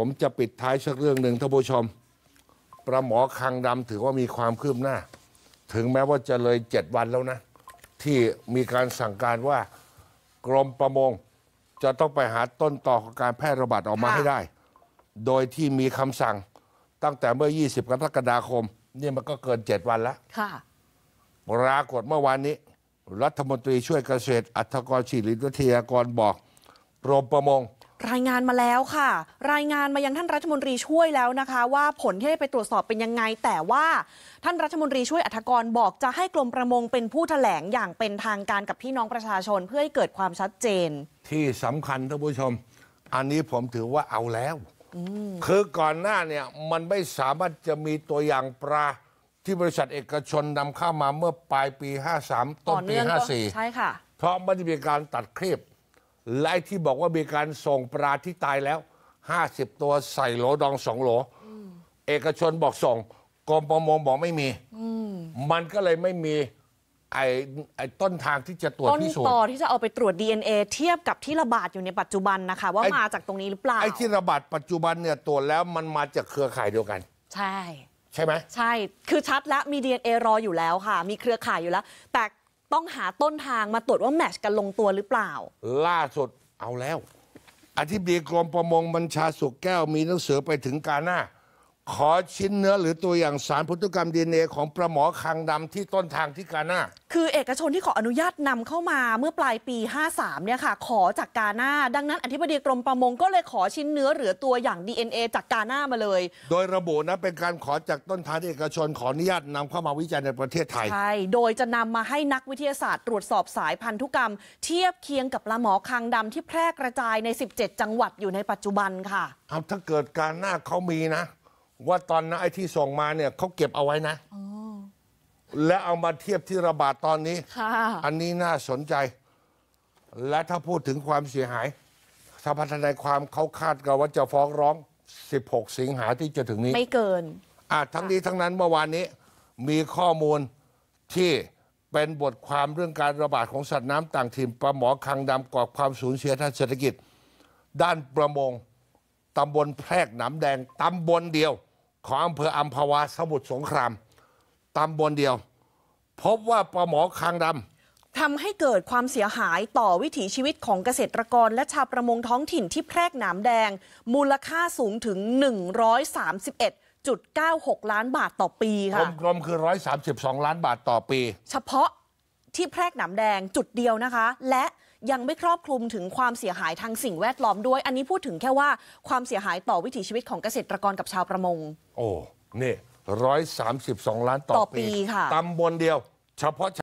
ผมจะปิดท้ายสักเรื่องหนึ่งท่านผู้ชม ประหมอคังดำถือว่ามีความคืบหน้า ถึงแม้ว่าจะเลยเจ็ดวันแล้วนะ ที่มีการสั่งการว่ากรมประมง จะต้องไปหาต้นต่อของการแพร่ระบาดออกมาให้ได้ โดยที่มีคำสั่งตั้งแต่เมื่อ 20กรกฎาคม นี่มันก็เกินเจ็ดวันแล้ว ค่ะ ปรากฏเมื่อวานนี้ รัฐมนตรีช่วยเกษตรอัฐกรศิริวิทยากรบอกกรมประมงรายงานมาแล้วค่ะ รายงานมายังท่านรัฐมนตรีช่วยแล้วนะคะ ว่าผลที่ได้ไปตรวจสอบเป็นยังไง แต่ว่าท่านรัฐมนตรีช่วยอัธกรบอกจะให้กรมประมงเป็นผู้ถแถลงอย่างเป็นทางการกับพี่น้องประชาชนเพื่อให้เกิดความชัดเจน ที่สำคัญท่านผู้ชม อันนี้ผมถือว่าเอาแล้วคือก่อนหน้าเนี่ยมันไม่สามารถจะมีตัวอย่างปลาที่บริษัทเอกชนนำเข้ามาเมื่อปลายปี 53 ต้นปี 54ใช่ค่ะเพราะไม่ได้มีการตัดคลิปไละที่บอกว่ามีการส่งปลาที่ตายแล้ว 50 ตัวใส่โหลดองสองโหลเอกชนบอกส่งกรมประมงบอกไม่มีมันก็เลยไม่มีไอ้ไอ้ต้นทางที่จะตรวจที่พิสูจน์ต่อที่จะเอาไปตรวจ DNA เทียบกับที่ระบาดอยู่ในปัจจุบันนะคะ ว่ามาจากตรงนี้หรือเปล่าไอ้ที่ระบาดปัจจุบันเนี่ยตรวจแล้วมันมาจากเครือข่ายเดียวกัน ใช่ใช่ไหมใช่คือชัดแล้วมี DNA รออยู่แล้วค่ะมีเครือข่ายอยู่แล้ว แต่ต้องหาต้นทางมาตรวจว่าแมชกันลงตัวหรือเปล่า ล่าสุดเอาแล้ว อธิบดีกรมประมงบัญชาสุกแก้วมีหนังสือไปถึงกาหน้าขอชิ้นเนื้อหรือตัวอย่างสารพันธุกรรมดีเอ็นเอของประหมอคังดำที่ต้นทางที่กาหน้าคือเอกชนที่ขออนุญาตนำเข้ามาเมื่อปลายปี 53เนี่ยค่ะ ขอจากกาหน้าดังนั้นอธิบดีกรมประมงก็เลยขอชิ้นเนื้อหรือตัวอย่าง DNA จากกาหน้ามาเลย โดยระบุนะเป็นการขอจากต้นทางเอกชนขออนุญาตนำเข้ามาวิจัยในประเทศไทยใช่โดยจะนำมาให้นักวิทยาศาสตร์ตรวจสอบสายพันธุกรรมเทียบเคียงกับปลาหมอคังดำที่แพร่กระจายใน 17 จังหวัดอยู่ในปัจจุบันค่ะครับถ้าเกิดกาหน้าเขามีนะว่าตอนนั้นไอ้ที่ส่งมาเนี่ยเขาเก็บเอาไว้นะ และเอามาเทียบที่ระบาดตอนนี้ อันนี้น่าสนใจ และถ้าพูดถึงความเสียหายสภาทนายความเขาคาดกันว่าจะฟ้องร้อง 16สิงหาที่จะถึงนี้ ไม่เกินอ่ทั้งนี้ทั้งนั้นเมื่อวานนี้ มีข้อมูลที่เป็นบทความเรื่องการระบาดของสัตว์น้ำต่างถิ่นปลาหมอคังดำก่อความสูญเสียทางเศรษฐกิจ ด้านประมงตำบลแพรกหนำแดงตำบลเดียวของอำเภออัมพวาสมุทรสงครามตำบลเดียว พบว่าปลาหมอคางดำทำให้เกิดความเสียหายต่อวิถีชีวิตของเกษตรกร และชาวประมงท้องถิ่นที่แพรกหนามแดงมูลค่าสูงถึง 131 9 6 ล้านบาทต่อปีค่ะกลมๆคือ 132 ล้านบาทต่อปี เฉพาะที่แพรกหนามแดงจุดเดียวนะคะและยังไม่ครอบคลุมถึงความเสียหายทางสิ่งแวดล้อมด้วย อันนี้พูดถึงแค่ว่าความเสียหายต่อวิถีชีวิตของเกษตรกรกับชาวประมง โอ้ นี่ ร้อยสามสิบสองล้านต่อปีค่ะตำบลเดียว เฉพาะ